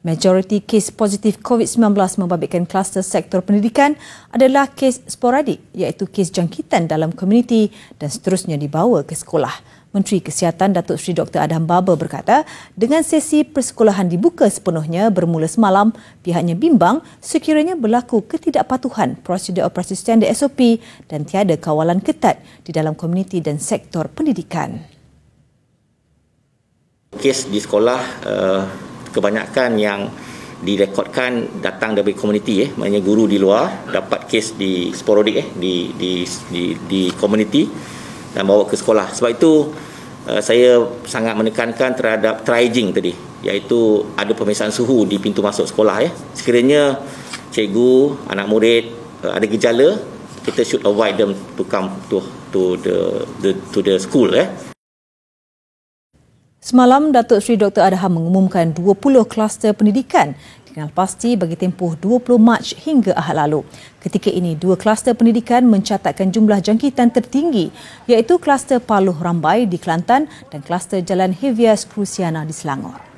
Majoriti kes positif COVID-19 membabitkan kluster sektor pendidikan adalah kes sporadik iaitu kes jangkitan dalam komuniti dan seterusnya dibawa ke sekolah. Menteri Kesihatan Datuk Seri Dr. Adam Baba berkata, dengan sesi persekolahan dibuka sepenuhnya bermula semalam, pihaknya bimbang sekiranya berlaku ketidakpatuhan prosedur operasi standar SOP dan tiada kawalan ketat di dalam komuniti dan sektor pendidikan. Kes di sekolah uh, kebanyakan yang direkodkan datang dari komuniti eh maknanya guru di luar dapat kes di sporadik eh di di di di komuniti dan bawa ke sekolah sebab itu uh, saya sangat menekankan terhadap triaging tadi iaitu ada pemeriksaan suhu di pintu masuk sekolah ya eh. sekiranya cikgu anak murid uh, ada gejala kita should avoid them to come to to the the to the school eh Semalam, Datuk Seri Dr. Adham mengumumkan 20 kluster pendidikan dikenal pasti bagi tempoh 20 Mac hingga Ahad lalu. Ketika ini, dua kluster pendidikan mencatatkan jumlah jangkitan tertinggi iaitu kluster Paluh Rambai di Kelantan dan kluster Jalan Hevias Krusiana di Selangor.